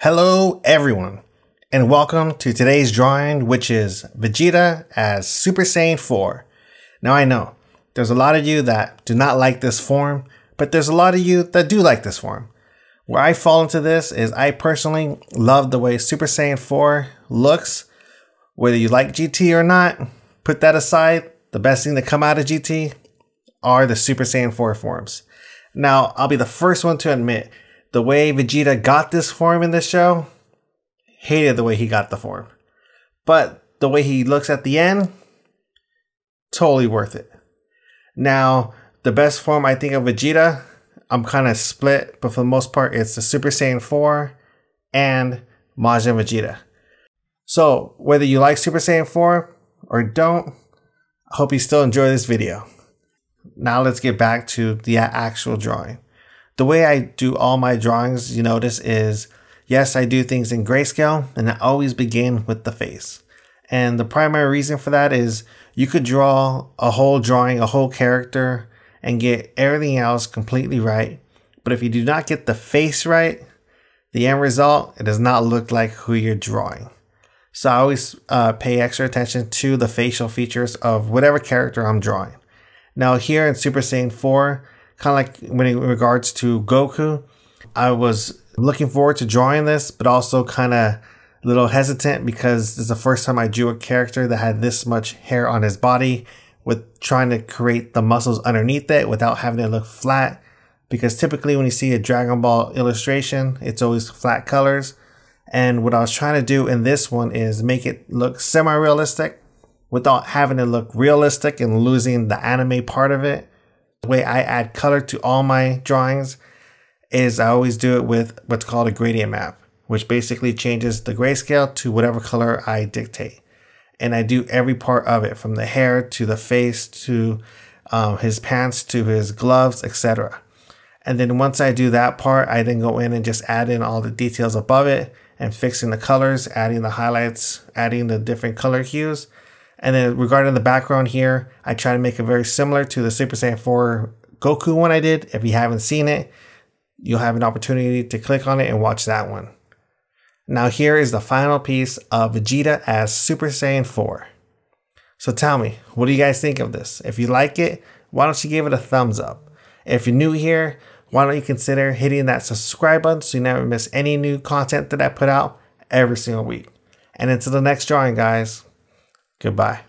Hello everyone, and welcome to today's drawing which is Vegeta as Super Saiyan 4. Now I know, there's a lot of you that do not like this form, but there's a lot of you that do like this form. Where I fall into this is I personally love the way Super Saiyan 4 looks. Whether you like GT or not, put that aside, the best thing to come out of GT are the Super Saiyan 4 forms. Now, I'll be the first one to admit the way Vegeta got this form in this show, hated the way he got the form. But the way he looks at the end, totally worth it. Now, the best form I think of Vegeta, I'm kind of split, but for the most part, it's the Super Saiyan 4 and Majin Vegeta. So, whether you like Super Saiyan 4 or don't, I hope you still enjoy this video. Now let's get back to the actual drawing the way I do all my drawings, you notice, is yes, I do things in grayscale, and I always begin with the face. And the primary reason for that is you could draw a whole drawing, a whole character, and get everything else completely right. But if you do not get the face right, the end result, it does not look like who you're drawing. So I always uh, pay extra attention to the facial features of whatever character I'm drawing. Now here in Super Saiyan 4, kind of like when it in regards to Goku. I was looking forward to drawing this, but also kind of a little hesitant because it's the first time I drew a character that had this much hair on his body with trying to create the muscles underneath it without having it look flat. Because typically when you see a Dragon Ball illustration, it's always flat colors. And what I was trying to do in this one is make it look semi-realistic without having it look realistic and losing the anime part of it. The way I add color to all my drawings is I always do it with what's called a gradient map, which basically changes the grayscale to whatever color I dictate. And I do every part of it from the hair to the face to um, his pants to his gloves, etc. And then once I do that part, I then go in and just add in all the details above it and fixing the colors, adding the highlights, adding the different color hues, and then regarding the background here, I try to make it very similar to the Super Saiyan 4 Goku one I did. If you haven't seen it, you'll have an opportunity to click on it and watch that one. Now here is the final piece of Vegeta as Super Saiyan 4. So tell me, what do you guys think of this? If you like it, why don't you give it a thumbs up? If you're new here, why don't you consider hitting that subscribe button so you never miss any new content that I put out every single week. And until the next drawing, guys. Goodbye.